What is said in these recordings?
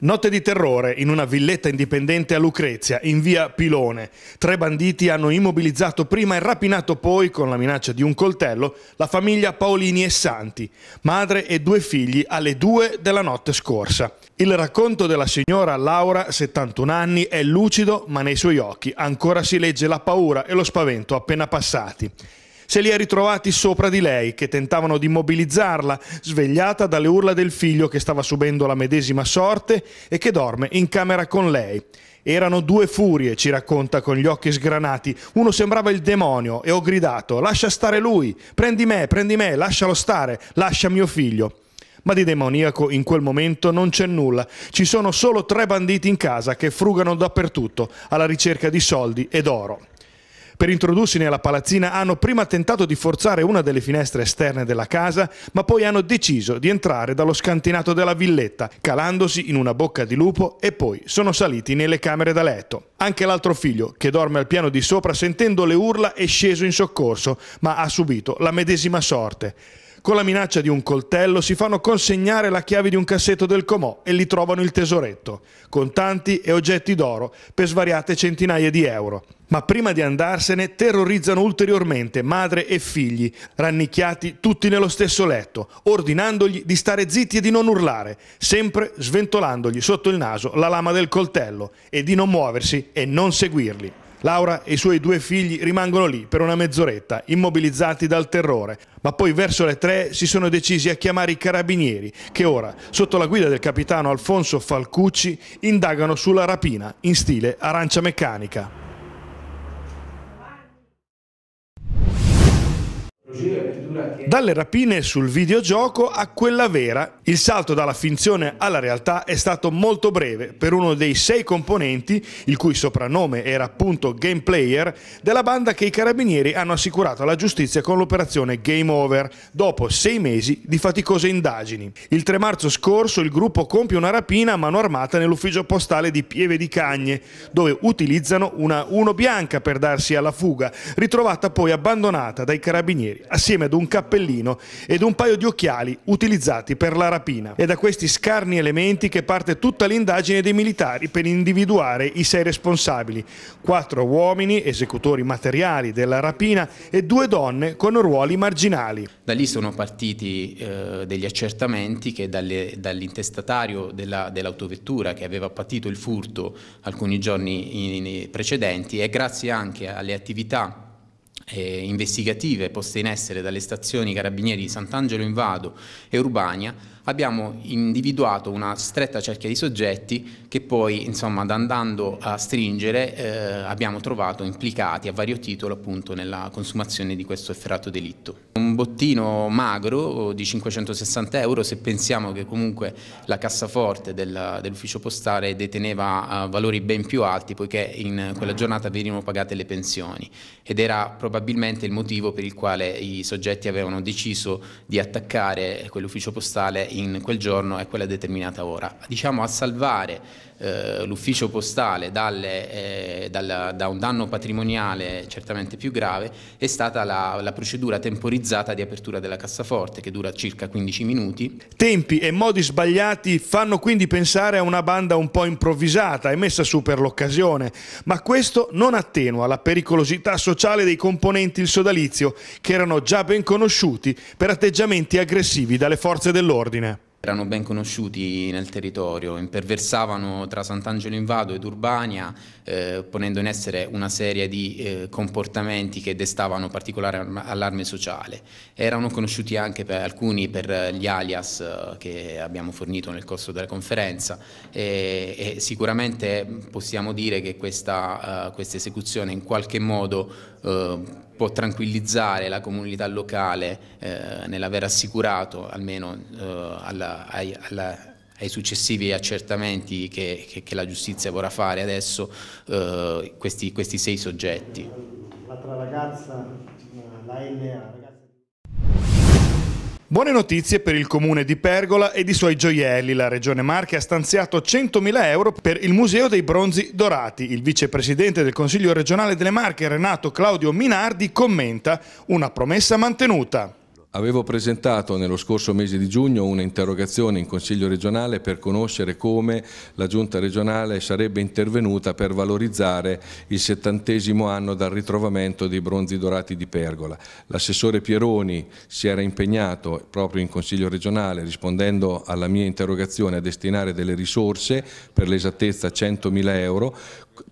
Notte di terrore in una villetta indipendente a Lucrezia, in via Pilone. Tre banditi hanno immobilizzato prima e rapinato poi, con la minaccia di un coltello, la famiglia Paolini e Santi, madre e due figli, alle due della notte scorsa. Il racconto della signora Laura, 71 anni, è lucido, ma nei suoi occhi ancora si legge la paura e lo spavento appena passati se li ha ritrovati sopra di lei, che tentavano di mobilizzarla, svegliata dalle urla del figlio che stava subendo la medesima sorte e che dorme in camera con lei. Erano due furie, ci racconta con gli occhi sgranati. Uno sembrava il demonio e ho gridato: Lascia stare lui, prendi me, prendi me, lascialo stare, lascia mio figlio. Ma di demoniaco in quel momento non c'è nulla. Ci sono solo tre banditi in casa che frugano dappertutto alla ricerca di soldi ed oro. Per introdursi nella palazzina hanno prima tentato di forzare una delle finestre esterne della casa, ma poi hanno deciso di entrare dallo scantinato della villetta, calandosi in una bocca di lupo e poi sono saliti nelle camere da letto. Anche l'altro figlio, che dorme al piano di sopra, sentendo le urla, è sceso in soccorso, ma ha subito la medesima sorte. Con la minaccia di un coltello si fanno consegnare la chiave di un cassetto del comò e lì trovano il tesoretto, contanti e oggetti d'oro per svariate centinaia di euro. Ma prima di andarsene terrorizzano ulteriormente madre e figli, rannicchiati tutti nello stesso letto, ordinandogli di stare zitti e di non urlare, sempre sventolandogli sotto il naso la lama del coltello e di non muoversi e non seguirli. Laura e i suoi due figli rimangono lì per una mezz'oretta, immobilizzati dal terrore, ma poi verso le tre si sono decisi a chiamare i carabinieri, che ora, sotto la guida del capitano Alfonso Falcucci, indagano sulla rapina in stile arancia meccanica. Dalle rapine sul videogioco a quella vera, il salto dalla finzione alla realtà è stato molto breve per uno dei sei componenti, il cui soprannome era appunto Game Player, della banda che i carabinieri hanno assicurato alla giustizia con l'operazione Game Over, dopo sei mesi di faticose indagini. Il 3 marzo scorso il gruppo compie una rapina a mano armata nell'ufficio postale di Pieve di Cagne, dove utilizzano una Uno bianca per darsi alla fuga, ritrovata poi abbandonata dai carabinieri assieme ad un cappello cappellino ed un paio di occhiali utilizzati per la rapina. È da questi scarni elementi che parte tutta l'indagine dei militari per individuare i sei responsabili. Quattro uomini, esecutori materiali della rapina, e due donne con ruoli marginali. Da lì sono partiti eh, degli accertamenti che dall'intestatario dell'autovettura dell che aveva patito il furto alcuni giorni in, in, precedenti e grazie anche alle attività eh, investigative poste in essere dalle stazioni Carabinieri di Sant'Angelo in Vado e Urbania, abbiamo individuato una stretta cerchia di soggetti che poi, insomma, andando a stringere, eh, abbiamo trovato implicati a vario titolo appunto nella consumazione di questo efferato delitto. Un bottino magro di 560 euro se pensiamo che comunque la cassaforte del, dell'ufficio postale deteneva eh, valori ben più alti poiché in quella giornata venivano pagate le pensioni ed era probabilmente il motivo per il quale i soggetti avevano deciso di attaccare quell'ufficio postale in quel giorno e quella determinata ora. Diciamo a salvare eh, l'ufficio postale dalle, eh, dalla, da un danno patrimoniale certamente più grave è stata la, la procedura temporizzata di apertura della cassaforte che dura circa 15 minuti. Tempi e modi sbagliati fanno quindi pensare a una banda un po' improvvisata e messa su per l'occasione, ma questo non attenua la pericolosità sociale dei componenti il sodalizio che erano già ben conosciuti per atteggiamenti aggressivi dalle forze dell'ordine erano ben conosciuti nel territorio, imperversavano tra Sant'Angelo Invado ed Urbania, eh, ponendo in essere una serie di eh, comportamenti che destavano particolare allarme sociale. Erano conosciuti anche per alcuni per gli alias eh, che abbiamo fornito nel corso della conferenza e, e sicuramente possiamo dire che questa, uh, questa esecuzione in qualche modo Ehm, può tranquillizzare la comunità locale eh, nell'aver assicurato almeno eh, alla, ai, alla, ai, successivi accertamenti che, che, che, la giustizia vorrà fare adesso eh, questi, questi sei soggetti. L'altra ragazza, eh, la LA, Buone notizie per il comune di Pergola e i suoi gioielli. La Regione Marche ha stanziato 100.000 euro per il Museo dei Bronzi Dorati. Il vicepresidente del Consiglio regionale delle Marche, Renato Claudio Minardi, commenta una promessa mantenuta. Avevo presentato nello scorso mese di giugno un'interrogazione in Consiglio regionale per conoscere come la Giunta regionale sarebbe intervenuta per valorizzare il settantesimo anno dal ritrovamento dei bronzi dorati di Pergola. L'assessore Pieroni si era impegnato proprio in Consiglio regionale rispondendo alla mia interrogazione a destinare delle risorse, per l'esattezza 100.000 euro,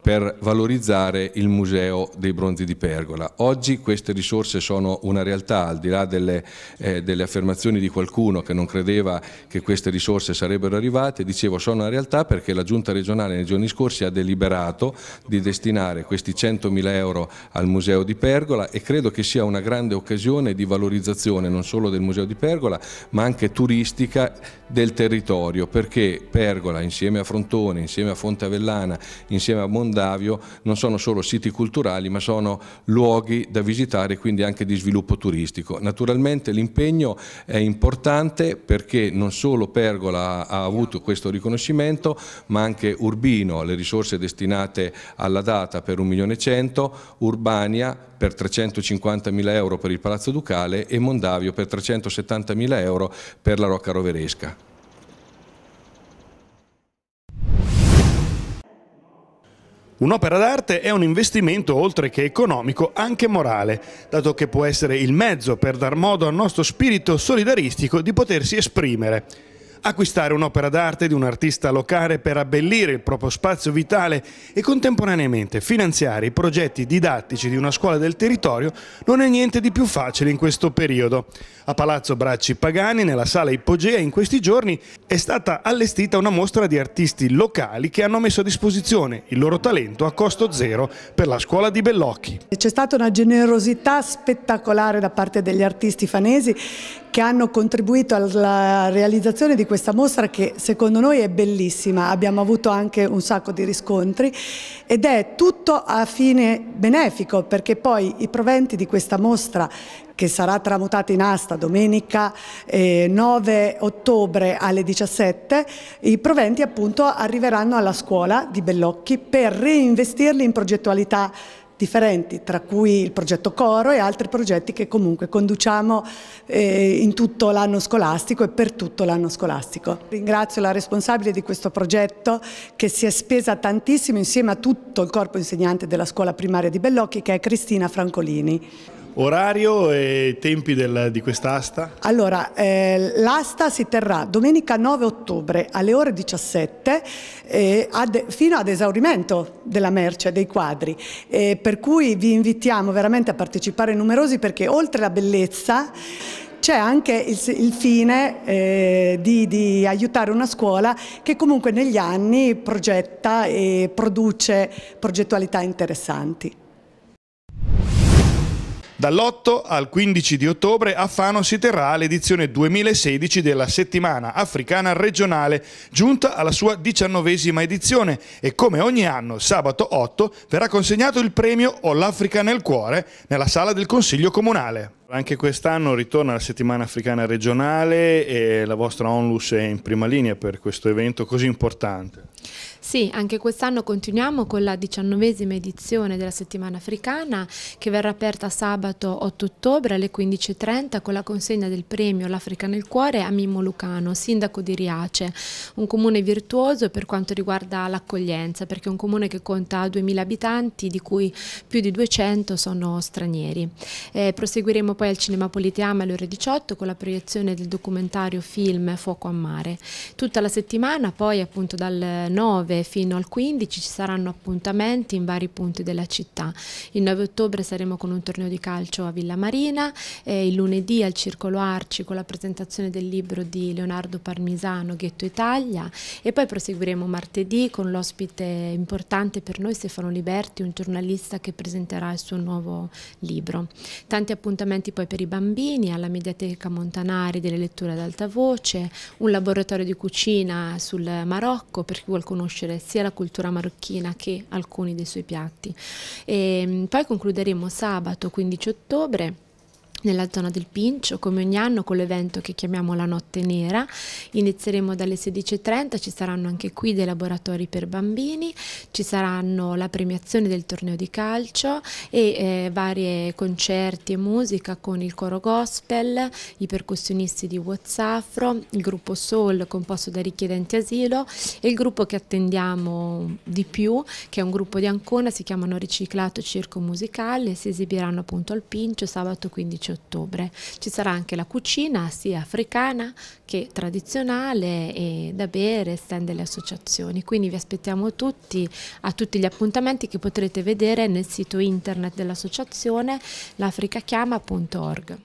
per valorizzare il museo dei bronzi di Pergola. Oggi queste risorse sono una realtà, al di là delle, eh, delle, affermazioni di qualcuno che non credeva che queste risorse sarebbero arrivate, dicevo sono una realtà perché la Giunta regionale nei giorni scorsi ha deliberato di destinare questi 100.000 euro al museo di Pergola e credo che sia una grande occasione di valorizzazione non solo del museo di Pergola ma anche turistica del territorio perché Pergola insieme a Frontone, insieme a Fonte Avellana, insieme a Mondavio non sono solo siti culturali ma sono luoghi da visitare quindi anche di sviluppo turistico. Naturalmente l'impegno è importante perché non solo Pergola ha avuto questo riconoscimento ma anche Urbino, le risorse destinate alla data per 1 milione e 100, Urbania per 350 mila euro per il Palazzo Ducale e Mondavio per 370 mila euro per la Rocca Roveresca. Un'opera d'arte è un investimento oltre che economico anche morale, dato che può essere il mezzo per dar modo al nostro spirito solidaristico di potersi esprimere acquistare un'opera d'arte di un artista locale per abbellire il proprio spazio vitale e contemporaneamente finanziare i progetti didattici di una scuola del territorio non è niente di più facile in questo periodo. A Palazzo Bracci Pagani, nella sala Ipogea, in questi giorni è stata allestita una mostra di artisti locali che hanno messo a disposizione il loro talento a costo zero per la scuola di Bellocchi. C'è stata una generosità spettacolare da parte degli artisti fanesi che hanno contribuito alla realizzazione di questa mostra che secondo noi è bellissima, abbiamo avuto anche un sacco di riscontri ed è tutto a fine benefico perché poi i proventi di questa mostra che sarà tramutata in asta domenica eh, 9 ottobre alle 17, i proventi appunto arriveranno alla scuola di Bellocchi per reinvestirli in progettualità differenti, tra cui il progetto Coro e altri progetti che comunque conduciamo eh, in tutto l'anno scolastico e per tutto l'anno scolastico. Ringrazio la responsabile di questo progetto che si è spesa tantissimo insieme a tutto il corpo insegnante della scuola primaria di Bellocchi che è Cristina Francolini. Orario e tempi del, di quest'asta? Allora, eh, l'asta si terrà domenica 9 ottobre alle ore 17 eh, ad, fino ad esaurimento della merce, dei quadri, eh, per cui vi invitiamo veramente a partecipare numerosi perché oltre alla bellezza c'è anche il, il fine eh, di, di, aiutare una scuola che comunque negli anni progetta e produce progettualità interessanti. Dall'8 al 15 di ottobre a Fano si terrà l'edizione 2016 della settimana africana regionale, giunta alla sua diciannovesima edizione e come ogni anno sabato 8 verrà consegnato il premio O l'Africa nel cuore nella sala del Consiglio Comunale. Anche quest'anno ritorna la settimana africana regionale e la vostra Onlus è in prima linea per questo evento così importante. Sì, anche quest'anno continuiamo con la diciannovesima edizione della settimana africana che verrà aperta sabato 8 ottobre alle 15.30 con la consegna del premio L'Africa nel cuore a Mimmo Lucano, sindaco di Riace, un comune virtuoso per quanto riguarda l'accoglienza perché è un comune che conta 2.000 abitanti di cui più di 200 sono stranieri. Eh, proseguiremo poi al Cinema Politeama alle ore 18 con la proiezione del documentario film Fuoco a mare. Tutta la settimana poi appunto dal 9 ottobre fino al 15 ci saranno appuntamenti in vari punti della città. Il 9 ottobre saremo con un torneo di calcio a Villa Marina, eh, il lunedì al Circolo Arci con la presentazione del libro di Leonardo Parmisano, Ghetto Italia e poi proseguiremo martedì con l'ospite importante per noi Stefano Liberti, un giornalista che presenterà il suo nuovo libro. Tanti appuntamenti poi per i bambini, alla Mediateca Montanari delle letture ad alta voce, un laboratorio di cucina sul Marocco per chi vuol conoscere conoscere sia la cultura marocchina che alcuni dei suoi piatti. E ehm, poi concluderemo sabato 15 ottobre nella zona del Pincio, come ogni anno con l'evento che chiamiamo la Notte Nera. Inizieremo dalle 16.30, ci saranno anche qui dei laboratori per bambini, ci saranno la premiazione del torneo di calcio e eh, vari concerti e musica con il coro gospel, i percussionisti di Whatsafro, il gruppo Soul composto da richiedenti asilo e il gruppo che attendiamo di più, che è un gruppo di Ancona, si chiamano Riciclato Circo Musicale, si esibiranno appunto al Pincio sabato 15 13 ottobre. Ci sarà anche la cucina sia africana che tradizionale e da bere, stand delle associazioni. Quindi vi aspettiamo tutti a tutti gli appuntamenti che potrete vedere nel sito internet dell'associazione l'africachiama.org.